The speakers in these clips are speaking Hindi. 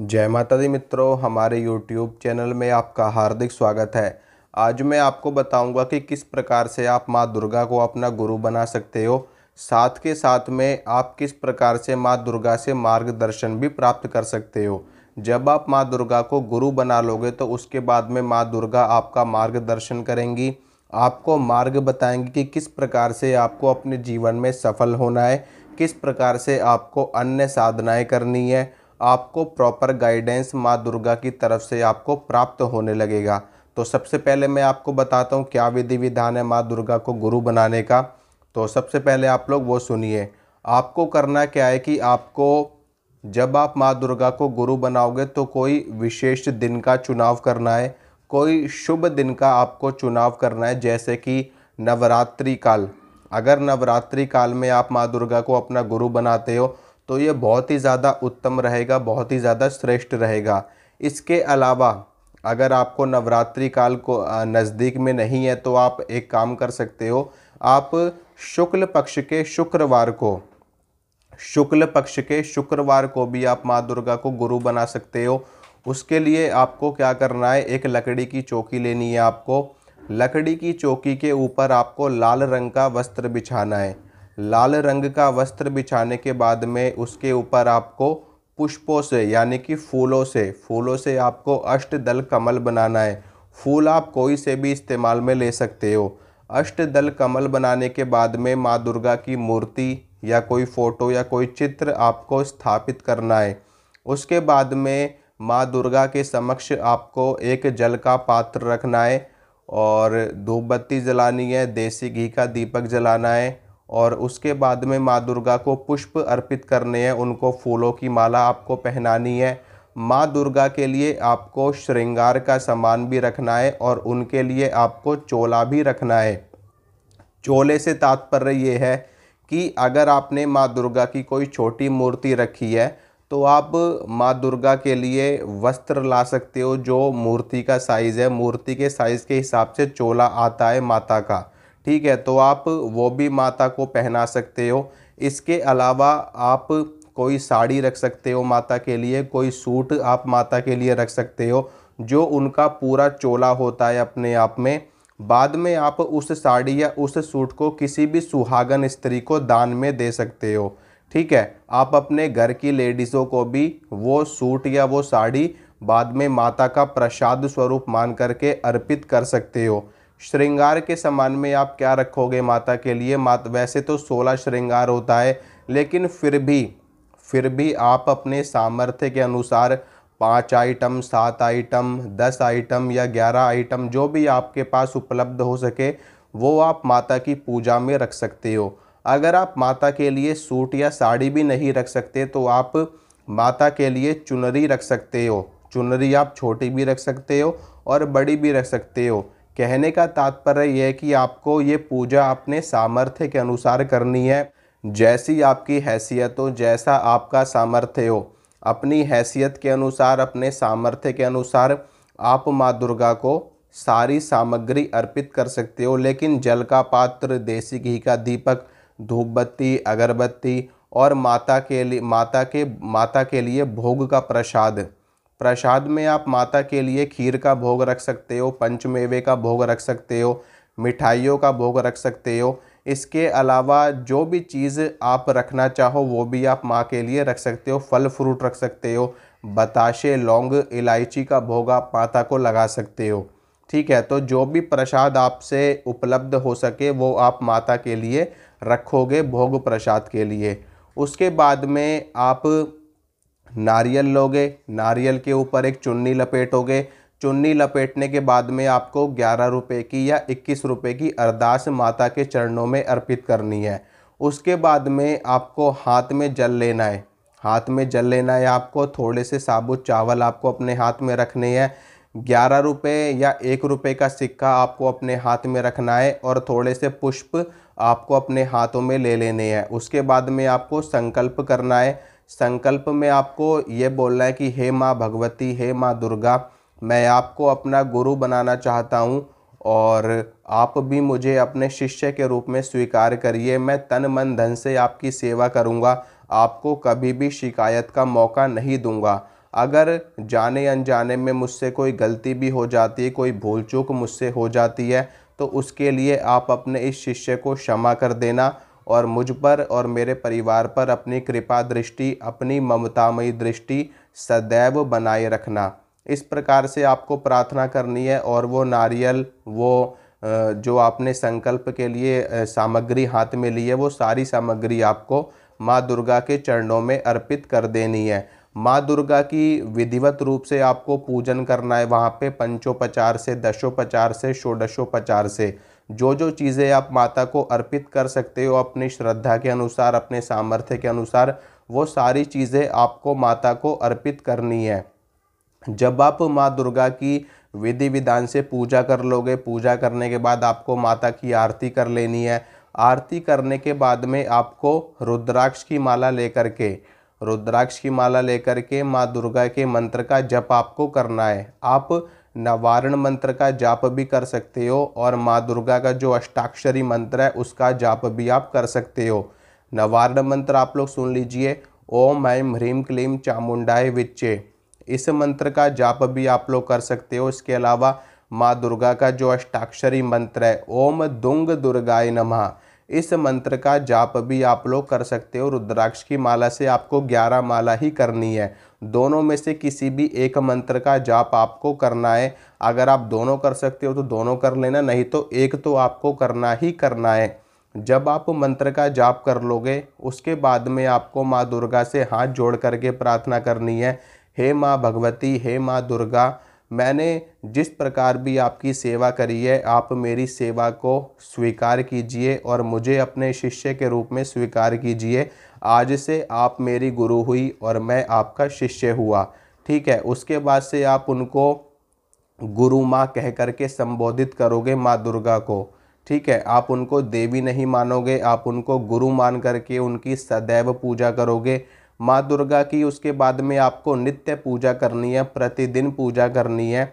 जय माता दी मित्रों हमारे YouTube चैनल में आपका हार्दिक स्वागत है आज मैं आपको बताऊंगा कि किस प्रकार से आप माँ दुर्गा को अपना गुरु बना सकते हो साथ के साथ में आप किस प्रकार से माँ दुर्गा से मार्गदर्शन भी प्राप्त कर सकते हो जब आप माँ दुर्गा को गुरु बना लोगे तो उसके बाद में माँ दुर्गा आपका मार्गदर्शन करेंगी आपको मार्ग बताएंगी कि किस प्रकार से आपको अपने जीवन में सफल होना है किस प्रकार से आपको अन्य साधनाएं करनी है आपको प्रॉपर गाइडेंस माँ दुर्गा की तरफ से आपको प्राप्त होने लगेगा तो सबसे पहले मैं आपको बताता हूँ क्या विधि विधान है माँ दुर्गा को गुरु बनाने का तो सबसे पहले आप लोग वो सुनिए आपको करना क्या है कि आपको जब आप माँ दुर्गा को गुरु बनाओगे तो कोई विशेष दिन का चुनाव करना है कोई शुभ दिन का आपको चुनाव करना है जैसे कि नवरात्रि काल अगर नवरात्रि काल में आप माँ दुर्गा को अपना गुरु बनाते हो तो ये बहुत ही ज़्यादा उत्तम रहेगा बहुत ही ज़्यादा श्रेष्ठ रहेगा इसके अलावा अगर आपको नवरात्रि काल को नज़दीक में नहीं है तो आप एक काम कर सकते हो आप शुक्ल पक्ष के शुक्रवार को शुक्ल पक्ष के शुक्रवार को भी आप माँ दुर्गा को गुरु बना सकते हो उसके लिए आपको क्या करना है एक लकड़ी की चौकी लेनी है आपको लकड़ी की चौकी के ऊपर आपको लाल रंग का वस्त्र बिछाना है लाल रंग का वस्त्र बिछाने के बाद में उसके ऊपर आपको पुष्पों से यानी कि फूलों से फूलों से आपको अष्टदल कमल बनाना है फूल आप कोई से भी इस्तेमाल में ले सकते हो अष्टदल कमल बनाने के बाद में माँ दुर्गा की मूर्ति या कोई फ़ोटो या कोई चित्र आपको स्थापित करना है उसके बाद में माँ दुर्गा के समक्ष आपको एक जल का पात्र रखना है और धूपबत्ती जलानी है देसी घी का दीपक जलाना है और उसके बाद में माँ दुर्गा को पुष्प अर्पित करने हैं उनको फूलों की माला आपको पहनानी है माँ दुर्गा के लिए आपको श्रृंगार का सामान भी रखना है और उनके लिए आपको चोला भी रखना है चोले से तात्पर्य ये है कि अगर आपने माँ दुर्गा की कोई छोटी मूर्ति रखी है तो आप माँ दुर्गा के लिए वस्त्र ला सकते हो जो मूर्ति का साइज़ है मूर्ति के साइज़ के हिसाब से चोला आता है माता का ठीक है तो आप वो भी माता को पहना सकते हो इसके अलावा आप कोई साड़ी रख सकते हो माता के लिए कोई सूट आप माता के लिए रख सकते हो जो उनका पूरा चोला होता है अपने आप में बाद में आप उस साड़ी या उस सूट को किसी भी सुहागन स्त्री को दान में दे सकते हो ठीक है आप अपने घर की लेडीज़ों को भी वो सूट या वो साड़ी बाद में माता का प्रसाद स्वरूप मान करके अर्पित कर सकते हो श्रृंगार के समान में आप क्या रखोगे माता के लिए मात वैसे तो सोलह श्रृंगार होता है लेकिन फिर भी फिर भी आप अपने सामर्थ्य के अनुसार पाँच आइटम सात आइटम दस आइटम या ग्यारह आइटम जो भी आपके पास उपलब्ध हो सके वो आप माता की पूजा में रख सकते हो अगर आप माता के लिए सूट या साड़ी भी नहीं रख सकते तो आप माता के लिए चुनरी रख सकते हो चुनरी आप छोटी भी रख सकते हो और बड़ी भी रख सकते हो कहने का तात्पर्य यह है कि आपको ये पूजा अपने सामर्थ्य के अनुसार करनी है जैसी आपकी हैसियत हो जैसा आपका सामर्थ्य हो अपनी हैसियत के अनुसार अपने सामर्थ्य के अनुसार आप माँ दुर्गा को सारी सामग्री अर्पित कर सकते हो लेकिन जल का पात्र देसी घी का दीपक धूपबत्ती अगरबत्ती और माता के लिए माता के माता के लिए भोग का प्रसाद प्रसाद में आप माता के लिए खीर का भोग रख सकते हो पंचमेवे का भोग रख सकते हो मिठाइयों का भोग रख सकते हो इसके अलावा जो भी चीज़ आप रखना चाहो वो भी आप माँ के लिए रख सकते हो फल फ्रूट रख सकते हो बताशे लौंग इलायची का भोग आप माता को लगा सकते हो ठीक है तो जो भी प्रसाद आपसे उपलब्ध हो सके वो आप माता के लिए रखोगे भोग प्रसाद के लिए उसके बाद में आप नारियल लोगे नारियल के ऊपर एक चुन्नी लपेटोगे चुन्नी लपेटने के बाद में आपको ग्यारह रुपये की या इक्कीस रुपये की अरदास माता के चरणों में अर्पित करनी है उसके बाद में आपको हाथ में जल लेना है हाथ में जल लेना है आपको थोड़े से साबुत चावल आपको अपने हाथ में रखने हैं ग्यारह रुपये या एक रुपये का सिक्का आपको अपने हाथ में रखना है और थोड़े से पुष्प आपको अपने हाथों में ले लेने हैं उसके बाद में आपको संकल्प करना है संकल्प में आपको ये बोलना है कि हे माँ भगवती हे माँ दुर्गा मैं आपको अपना गुरु बनाना चाहता हूँ और आप भी मुझे अपने शिष्य के रूप में स्वीकार करिए मैं तन मन धन से आपकी सेवा करूँगा आपको कभी भी शिकायत का मौका नहीं दूंगा अगर जाने अनजाने में मुझसे कोई गलती भी हो जाती है कोई भूल चूक मुझसे हो जाती है तो उसके लिए आप अपने इस शिष्य को क्षमा कर देना और मुझ पर और मेरे परिवार पर अपनी कृपा दृष्टि अपनी ममतामयी दृष्टि सदैव बनाए रखना इस प्रकार से आपको प्रार्थना करनी है और वो नारियल वो जो आपने संकल्प के लिए सामग्री हाथ में ली है वो सारी सामग्री आपको माँ दुर्गा के चरणों में अर्पित कर देनी है माँ दुर्गा की विधिवत रूप से आपको पूजन करना है वहाँ पे पंचोपचार से दशोपचार से षोडशोपचार से जो जो चीज़ें आप माता को अर्पित कर सकते हो अपनी श्रद्धा के अनुसार अपने सामर्थ्य के अनुसार वो सारी चीज़ें आपको माता को अर्पित करनी है जब आप माँ दुर्गा की विधि विधान से पूजा कर लोगे पूजा करने के बाद आपको माता की आरती कर लेनी है आरती करने के बाद में आपको रुद्राक्ष की माला लेकर के रुद्राक्ष की माला लेकर के माँ दुर्गा के मंत्र का जप आपको करना है आप नवारण मंत्र का जाप भी कर सकते हो और माँ दुर्गा का जो अष्टाक्षरी मंत्र है उसका जाप भी आप कर सकते हो नवारण मंत्र आप लोग सुन लीजिए ओम ऐम ह्रीम क्लीम चामुंडाए विच्चे इस मंत्र का जाप भी आप लोग कर सकते हो इसके अलावा माँ दुर्गा का जो अष्टाक्षरी मंत्र है ओम दुंग दुर्गाय नमः इस मंत्र का जाप भी आप लोग कर सकते हो रुद्राक्ष की माला से आपको ग्यारह माला ही करनी है दोनों में से किसी भी एक मंत्र का जाप आपको करना है अगर आप दोनों कर सकते हो तो दोनों कर लेना नहीं तो एक तो आपको करना ही करना है जब आप मंत्र का जाप कर लोगे उसके बाद में आपको माँ दुर्गा से हाथ जोड़ करके प्रार्थना करनी है हे माँ भगवती हे माँ दुर्गा मैंने जिस प्रकार भी आपकी सेवा करी है आप मेरी सेवा को स्वीकार कीजिए और मुझे अपने शिष्य के रूप में स्वीकार कीजिए आज से आप मेरी गुरु हुई और मैं आपका शिष्य हुआ ठीक है उसके बाद से आप उनको गुरु माँ कह करके संबोधित करोगे माँ दुर्गा को ठीक है आप उनको देवी नहीं मानोगे आप उनको गुरु मान करके उनकी सदैव पूजा करोगे माँ दुर्गा की उसके बाद में आपको नित्य पूजा करनी है प्रतिदिन पूजा करनी है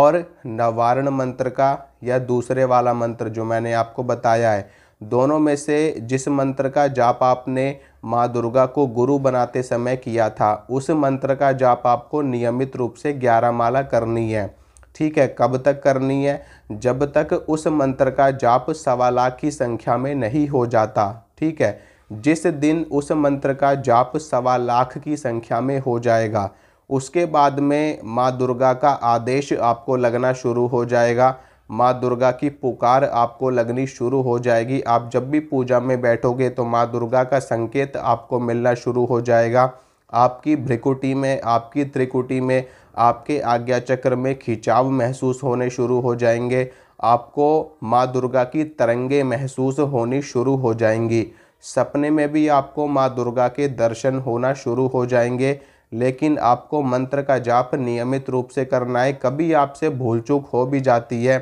और नवारण मंत्र का या दूसरे वाला मंत्र जो मैंने आपको बताया है दोनों में से जिस मंत्र का जाप आपने माँ दुर्गा को गुरु बनाते समय किया था उस मंत्र का जाप आपको नियमित रूप से ग्यारह माला करनी है ठीक है कब तक करनी है जब तक उस मंत्र का जाप सवा लाख की संख्या में नहीं हो जाता ठीक है जिस दिन उस मंत्र का जाप सवा लाख की संख्या में हो जाएगा उसके बाद में माँ दुर्गा का आदेश आपको लगना शुरू हो जाएगा माँ दुर्गा की पुकार आपको लगनी शुरू हो जाएगी आप जब भी पूजा में बैठोगे तो माँ दुर्गा का संकेत आपको मिलना शुरू हो जाएगा आपकी भ्रिकुटी में आपकी त्रिकुटी में आपके आज्ञा चक्र में खिंचाव महसूस होने शुरू हो जाएंगे आपको माँ दुर्गा की तरंगे महसूस होनी शुरू हो जाएंगी सपने में भी आपको माँ दुर्गा के दर्शन होना शुरू हो जाएंगे लेकिन आपको मंत्र का जाप नियमित रूप से करना है कभी आपसे भूल चूक हो भी जाती है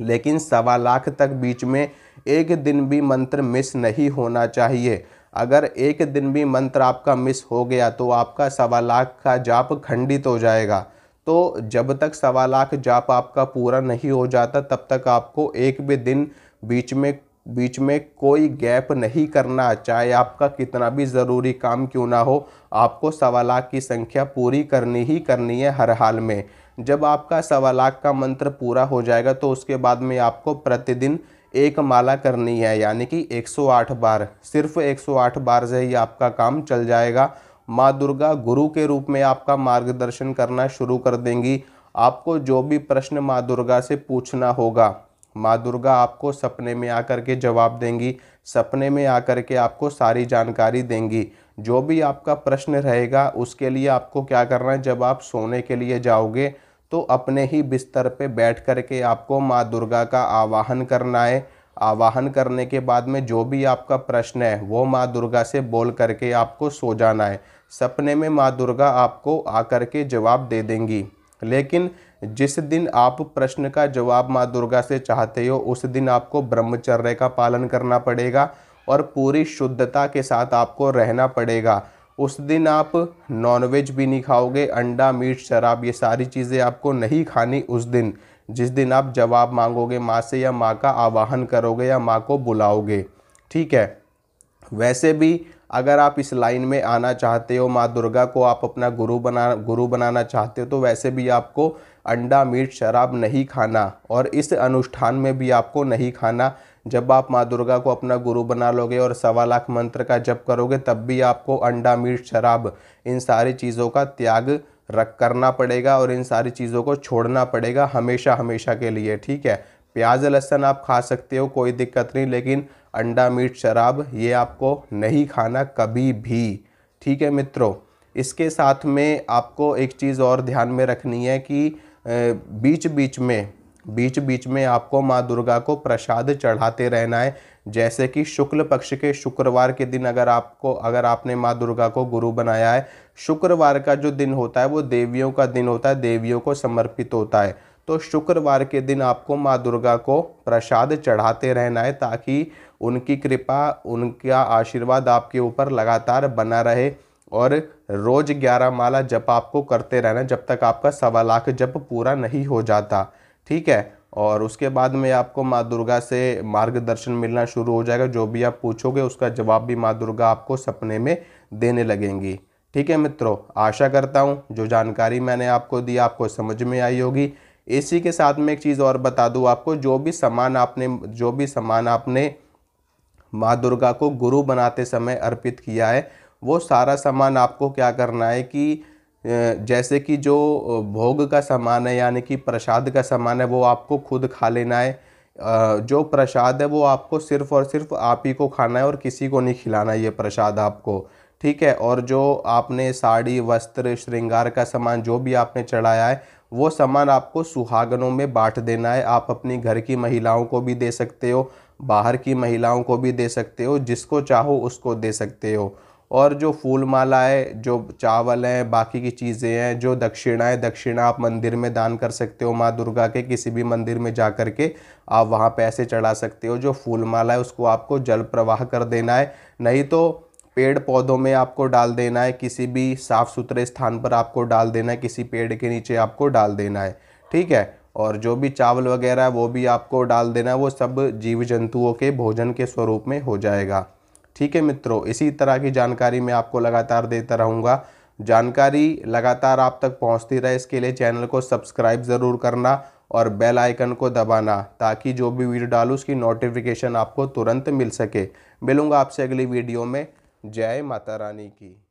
लेकिन सवा लाख तक बीच में एक दिन भी मंत्र मिस नहीं होना चाहिए अगर एक दिन भी मंत्र आपका मिस हो गया तो आपका सवा लाख का जाप खंडित हो जाएगा तो जब तक सवा लाख जाप आपका पूरा नहीं हो जाता तब तक आपको एक भी दिन बीच में बीच में कोई गैप नहीं करना चाहे आपका कितना भी ज़रूरी काम क्यों ना हो आपको सवा लाख की संख्या पूरी करनी ही करनी है हर हाल में जब आपका सवा लाख का मंत्र पूरा हो जाएगा तो उसके बाद में आपको प्रतिदिन एक माला करनी है यानी कि 108 बार सिर्फ 108 बार से ही आपका काम चल जाएगा माँ दुर्गा गुरु के रूप में आपका मार्गदर्शन करना शुरू कर देंगी आपको जो भी प्रश्न माँ दुर्गा से पूछना होगा माँ दुर्गा आपको सपने में आकर के जवाब देंगी सपने में आकर के आपको सारी जानकारी देंगी जो भी आपका प्रश्न रहेगा उसके लिए आपको क्या करना है जब आप सोने के लिए जाओगे तो अपने ही बिस्तर पे बैठ कर के आपको माँ दुर्गा का आवाहन करना है आवाहन करने के बाद में जो भी आपका प्रश्न है वो माँ दुर्गा से बोल करके आपको सो जाना है सपने में माँ दुर्गा आपको आकर के जवाब दे देंगी लेकिन जिस दिन आप प्रश्न का जवाब माँ दुर्गा से चाहते हो उस दिन आपको ब्रह्मचर्य का पालन करना पड़ेगा और पूरी शुद्धता के साथ आपको रहना पड़ेगा उस दिन आप नॉनवेज भी नहीं खाओगे अंडा मीट शराब ये सारी चीज़ें आपको नहीं खानी उस दिन जिस दिन आप जवाब मांगोगे माँ से या माँ का आवाहन करोगे या माँ को बुलाओगे ठीक है वैसे भी अगर आप इस लाइन में आना चाहते हो माँ दुर्गा को आप अपना गुरु बना गुरु बनाना चाहते हो तो वैसे भी आपको अंडा मीट शराब नहीं खाना और इस अनुष्ठान में भी आपको नहीं खाना जब आप माँ दुर्गा को अपना गुरु बना लोगे और सवा लाख मंत्र का जप करोगे तब भी आपको अंडा मीट शराब इन सारी चीज़ों का त्याग रख करना पड़ेगा और इन सारी चीज़ों को छोड़ना पड़ेगा हमेशा हमेशा के लिए ठीक है प्याज लहसन आप खा सकते हो कोई दिक्कत नहीं लेकिन अंडा मीट शराब ये आपको नहीं खाना कभी भी ठीक है मित्रों इसके साथ में आपको एक चीज़ और ध्यान में रखनी है कि बीच बीच में बीच बीच में आपको माँ दुर्गा को प्रसाद चढ़ाते रहना है जैसे कि शुक्ल पक्ष के शुक्रवार के दिन अगर आपको अगर आपने माँ दुर्गा को गुरु बनाया है शुक्रवार का जो दिन होता है वो देवियों का दिन होता है देवियों को समर्पित होता है तो शुक्रवार के दिन आपको माँ दुर्गा को प्रसाद चढ़ाते रहना है ताकि उनकी कृपा उनका आशीर्वाद आपके ऊपर लगातार बना रहे और रोज़ ग्यारह माला जप आपको करते रहना जब तक आपका सवा लाख जप पूरा नहीं हो जाता ठीक है और उसके बाद में आपको माँ दुर्गा से मार्गदर्शन मिलना शुरू हो जाएगा जो भी आप पूछोगे उसका जवाब भी माँ दुर्गा आपको सपने में देने लगेंगी ठीक है मित्रों आशा करता हूँ जो जानकारी मैंने आपको दी आपको समझ में आई होगी इसी के साथ में एक चीज़ और बता दूँ आपको जो भी सामान आपने जो भी सामान आपने माँ दुर्गा को गुरु बनाते समय अर्पित किया है वो सारा सामान आपको क्या करना है कि जैसे कि जो भोग का सामान है यानी कि प्रसाद का सामान है वो आपको खुद खा लेना है जो प्रसाद है वो आपको सिर्फ़ और सिर्फ आप ही को खाना है और किसी को नहीं खिलाना ये प्रसाद आपको ठीक है और जो आपने साड़ी वस्त्र श्रृंगार का सामान जो भी आपने चढ़ाया है वो सामान आपको सुहागनों में बांट देना है आप अपनी घर की महिलाओं को भी दे सकते हो बाहर की महिलाओं को भी दे सकते हो जिसको चाहो उसको दे सकते हो और जो फूल माला है जो चावल हैं बाकी की चीज़ें हैं जो दक्षिणाएँ है, दक्षिणा आप मंदिर में दान कर सकते हो माँ दुर्गा के किसी भी मंदिर में जा कर के आप वहाँ पैसे चढ़ा सकते हो जो फूल माला है उसको आपको जल प्रवाह कर देना है नहीं तो पेड़ पौधों में आपको डाल देना है किसी भी साफ़ सुथरे स्थान पर आपको डाल देना है किसी पेड़ के नीचे आपको डाल देना है ठीक है और जो भी चावल वगैरह वो भी आपको डाल देना वो सब जीव जंतुओं के भोजन के स्वरूप में हो जाएगा ठीक है मित्रों इसी तरह की जानकारी मैं आपको लगातार देता रहूँगा जानकारी लगातार आप तक पहुँचती रहे इसके लिए चैनल को सब्सक्राइब ज़रूर करना और बेल आइकन को दबाना ताकि जो भी वीडियो डालूँ उसकी नोटिफिकेशन आपको तुरंत मिल सके मिलूँगा आपसे अगली वीडियो में जय माता रानी की